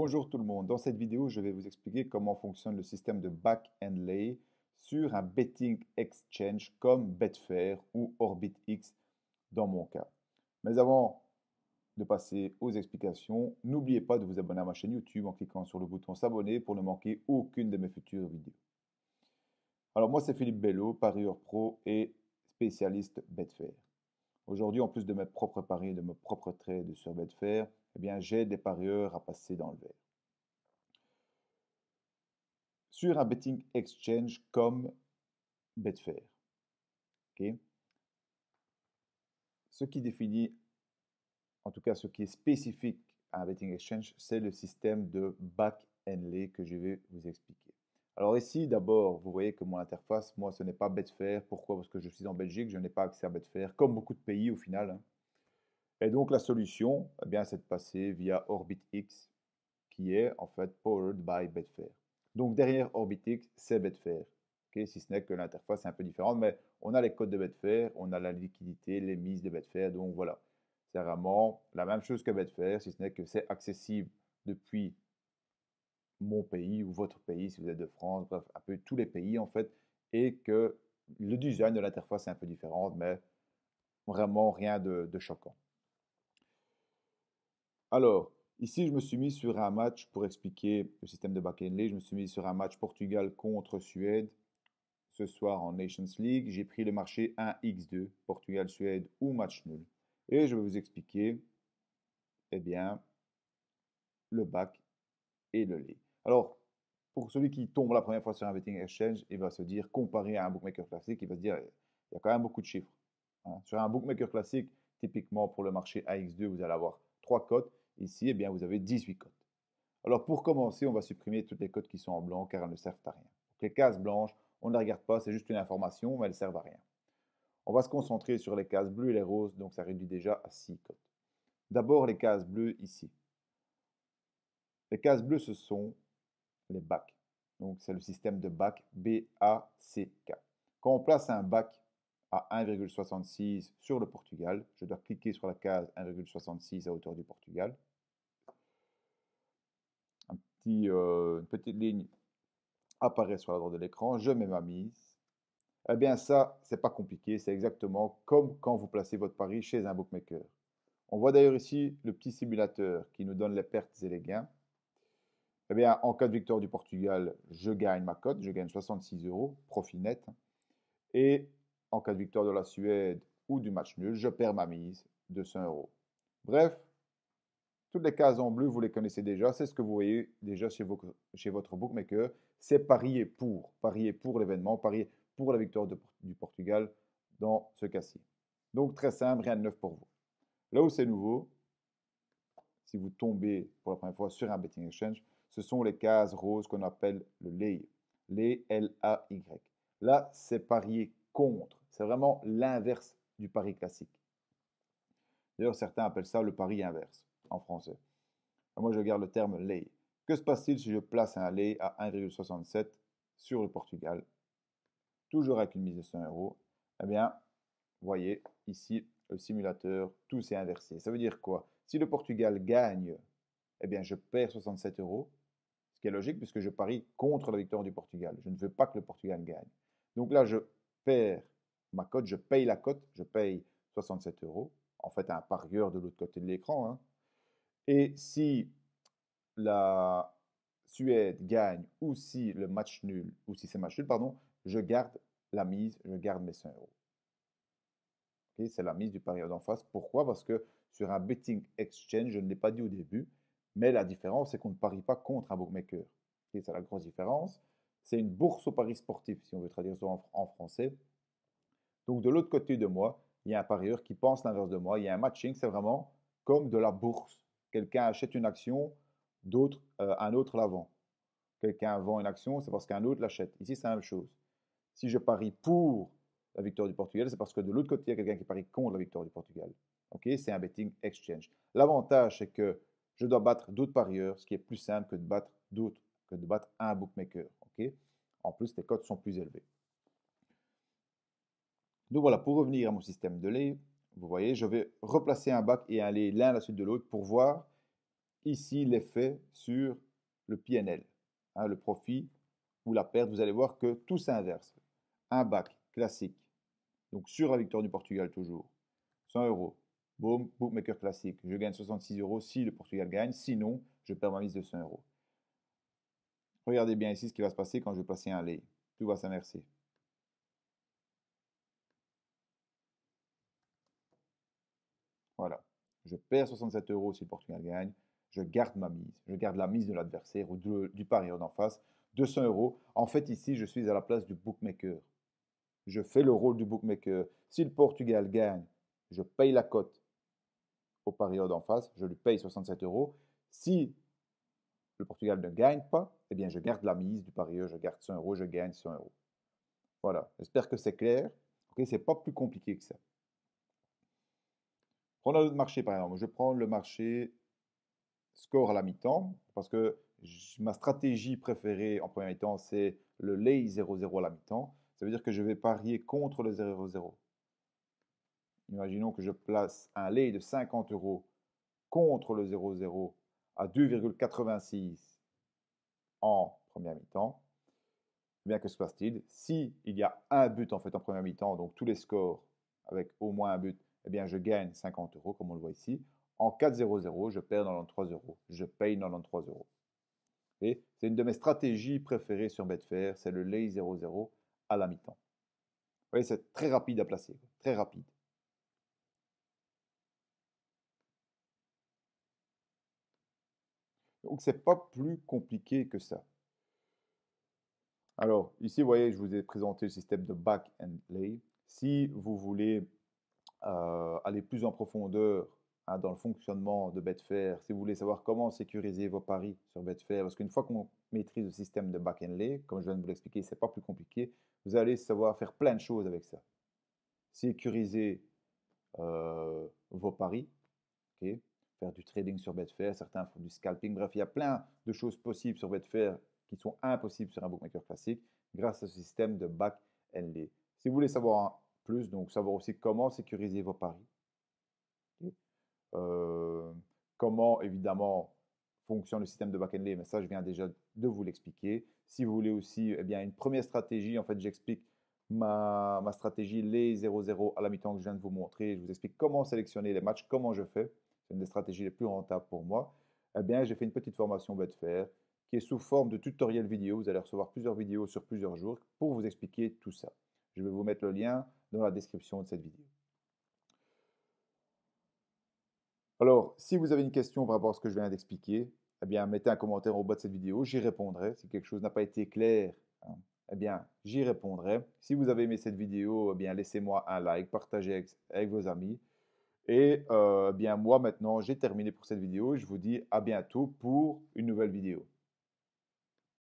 Bonjour tout le monde, dans cette vidéo je vais vous expliquer comment fonctionne le système de back and lay sur un betting exchange comme Betfair ou OrbitX dans mon cas. Mais avant de passer aux explications, n'oubliez pas de vous abonner à ma chaîne YouTube en cliquant sur le bouton s'abonner pour ne manquer aucune de mes futures vidéos. Alors moi c'est Philippe Bello, parieur pro et spécialiste Betfair. Aujourd'hui en plus de mes propres paris et de mes propres trades sur Betfair, j'ai eh bien, j'ai des parieurs à passer dans le vert. Sur un betting exchange comme Betfair. Ce qui définit, en tout cas ce qui est spécifique à un betting exchange, c'est le système de back end lay que je vais vous expliquer. Alors ici, d'abord, vous voyez que mon interface, moi, ce n'est pas Betfair. Pourquoi Parce que je suis en Belgique, je n'ai pas accès à Betfair, comme beaucoup de pays au final. Hein. Et donc la solution, eh bien, c'est de passer via OrbitX, qui est en fait powered by Betfair. Donc derrière OrbitX, c'est Betfair. si ce n'est que l'interface est un peu différente, mais on a les codes de Betfair, on a la liquidité, les mises de Betfair, donc voilà. C'est vraiment la même chose que Betfair, si ce n'est que c'est accessible depuis mon pays ou votre pays, si vous êtes de France, bref, un peu tous les pays en fait, et que le design de l'interface est un peu différent, mais vraiment rien de choquant. Alors, ici, je me suis mis sur un match pour expliquer le système de lay. Je me suis mis sur un match Portugal contre Suède ce soir en Nations League. J'ai pris le marché 1x2, Portugal-Suède ou match nul. Et je vais vous expliquer, eh bien, le bac et le lay. Alors, pour celui qui tombe la première fois sur un betting exchange, il va se dire, comparé à un bookmaker classique, il va se dire, il y a quand même beaucoup de chiffres. Hein. Sur un bookmaker classique, typiquement pour le marché x 2 vous allez avoir 3 cotes. Ici, et eh bien, vous avez 18 cotes. Alors pour commencer, on va supprimer toutes les cotes qui sont en blanc car elles ne servent à rien. les cases blanches, on ne les regarde pas, c'est juste une information, mais elles servent à rien. On va se concentrer sur les cases bleues et les roses, donc ça réduit déjà à 6 cotes. D'abord les cases bleues ici. Les cases bleues, ce sont les bacs. Donc c'est le système de bac B-A-C-K. Quand on place un bac à 1,66 sur le Portugal. Je dois cliquer sur la case 1,66 à hauteur du Portugal. Un petit, euh, une petite ligne apparaît sur la droite de l'écran. Je mets ma mise. Eh bien ça, c'est pas compliqué. C'est exactement comme quand vous placez votre pari chez un bookmaker. On voit d'ailleurs ici le petit simulateur qui nous donne les pertes et les gains. Eh bien, en cas de victoire du Portugal, je gagne ma cote, je gagne 66 euros, profit net. Et en cas de victoire de la Suède ou du match nul, je perds ma mise de 100 euros. Bref, toutes les cases en bleu, vous les connaissez déjà. C'est ce que vous voyez déjà chez, votre chez votre bookmaker. C'est parier pour, parier pour l'événement, parier pour la victoire du Portugal dans ce cas-ci. Donc très simple, rien de neuf pour vous. Là où c'est nouveau, si vous tombez pour la première fois sur un betting exchange, ce sont les cases roses qu'on appelle le lay. L-A-Y. Là, c'est parier contre. C'est vraiment l'inverse du pari classique. D'ailleurs, certains appellent ça le pari inverse en français. moi, je garde le terme lay. Que se passe-t-il si je place un lay à 1,67 sur le Portugal, toujours avec une mise de 100 euros Eh bien, voyez ici le simulateur, tout s'est inversé. Ça veut dire quoi Si le Portugal gagne, eh bien, je perds 67 euros, ce qui est logique puisque je parie contre la victoire du Portugal. Je ne veux pas que le Portugal gagne. Donc là, je ma cote, je paye la cote, je paye 67 euros, en fait un parieur de l'autre côté de l'écran. Hein. Et si la Suède gagne ou si le match nul, ou si c'est match nul, pardon, je garde la mise, je garde mes 100 euros. Okay, c'est la mise du parieur d'en face. Pourquoi Parce que sur un betting exchange, je ne l'ai pas dit au début, mais la différence, c'est qu'on ne parie pas contre un bookmaker. et c'est la grosse différence. C'est une bourse au pari sportif, si on veut traduire ça en, français. Donc de l'autre côté de moi, il y a un parieur qui pense l'inverse de moi. Il y a un matching, c'est vraiment comme de la bourse. Quelqu'un achète une action, euh, un autre la vend. Quelqu'un vend une action, c'est parce qu'un autre l'achète. Ici, c'est la même chose. Si je parie pour la victoire du Portugal, c'est parce que de l'autre côté, il y a quelqu'un qui parie contre la victoire du Portugal. c'est un betting exchange. L'avantage, c'est que je dois battre d'autres parieurs, ce qui est plus simple que de battre d'autres que de battre un bookmaker. ok en plus, les cotes sont plus élevées. Donc voilà, pour revenir à mon système de lait, vous voyez, je vais replacer un bac et un lait l'un à la suite de l'autre pour voir ici l'effet sur le PNL, hein, le profit ou la perte. Vous allez voir que tout s'inverse. Un bac classique, donc sur la victoire du Portugal toujours, 100 euros. Boom, bookmaker classique, je gagne 66 euros si le Portugal gagne, sinon je perds ma mise de 100 euros. Regardez bien ici ce qui va se passer quand je vais placer un lay. Tout va s'inverser. Voilà. Je perds 67 euros si le Portugal gagne. Je garde ma mise. Je garde la mise de l'adversaire ou du parieur en face. 200 euros. En fait, ici, je suis à la place du bookmaker. Je fais le rôle du bookmaker. Si le Portugal gagne, je paye la cote au parieur en face. Je lui paye 67 euros. Si le Portugal ne gagne pas, eh bien, je garde la mise du parieur, je garde 100 euros, je gagne 100 euros. Voilà, j'espère que c'est clair. Ce n'est pas plus compliqué que ça. Prenons autre marché, par exemple. Je prends le marché score à la mi-temps, parce que ma stratégie préférée en premier mi-temps, c'est le lay 0-0 à la mi-temps. Ça veut dire que je vais parier contre le 0-0. Imaginons que je place un lay de 50 euros contre le 0-0 à 2,86 en première mi-temps, bien que se passe-t-il Si il y a un but en fait en première mi-temps, donc tous les scores avec au moins un but, eh bien je gagne 50 euros comme on le voit ici. En 4-0-0, je perds 93 euros. Je paye 93 euros. Et c'est une de mes stratégies préférées sur Betfair, c'est le lay 0-0 à la mi-temps. Vous voyez, c'est très rapide à placer, très rapide. Donc, ce n'est pas plus compliqué que ça. Alors, ici, vous voyez, je vous ai présenté le système de back and lay. Si vous voulez euh, aller plus en profondeur hein, dans le fonctionnement de Betfair, si vous voulez savoir comment sécuriser vos paris sur Betfair, parce qu'une fois qu'on maîtrise le système de back and lay, comme je viens de vous l'expliquer, c'est pas plus compliqué, vous allez savoir faire plein de choses avec ça. Sécuriser euh, vos paris, ok? faire du trading sur Betfair, certains font du scalping. Bref, il y a plein de choses possibles sur Betfair qui sont impossibles sur un bookmaker classique grâce à ce système de back and lay. Si vous voulez savoir plus, donc savoir aussi comment sécuriser vos paris, euh, comment évidemment fonctionne le système de back and lay, mais ça je viens déjà de vous l'expliquer. Si vous voulez aussi eh bien, une première stratégie, en fait j'explique ma, ma stratégie les 0-0 à la mi-temps que je viens de vous montrer, je vous explique comment sélectionner les matchs, comment je fais une des stratégies les plus rentables pour moi, eh bien, j'ai fait une petite formation fer qui est sous forme de tutoriel vidéo. Vous allez recevoir plusieurs vidéos sur plusieurs jours pour vous expliquer tout ça. Je vais vous mettre le lien dans la description de cette vidéo. Alors, si vous avez une question par rapport à ce que je viens d'expliquer, eh bien, mettez un commentaire en bas de cette vidéo, j'y répondrai. Si quelque chose n'a pas été clair, hein, eh bien, j'y répondrai. Si vous avez aimé cette vidéo, eh bien, laissez-moi un like, partagez avec vos amis. Et euh, bien moi maintenant, j'ai terminé pour cette vidéo. Je vous dis à bientôt pour une nouvelle vidéo.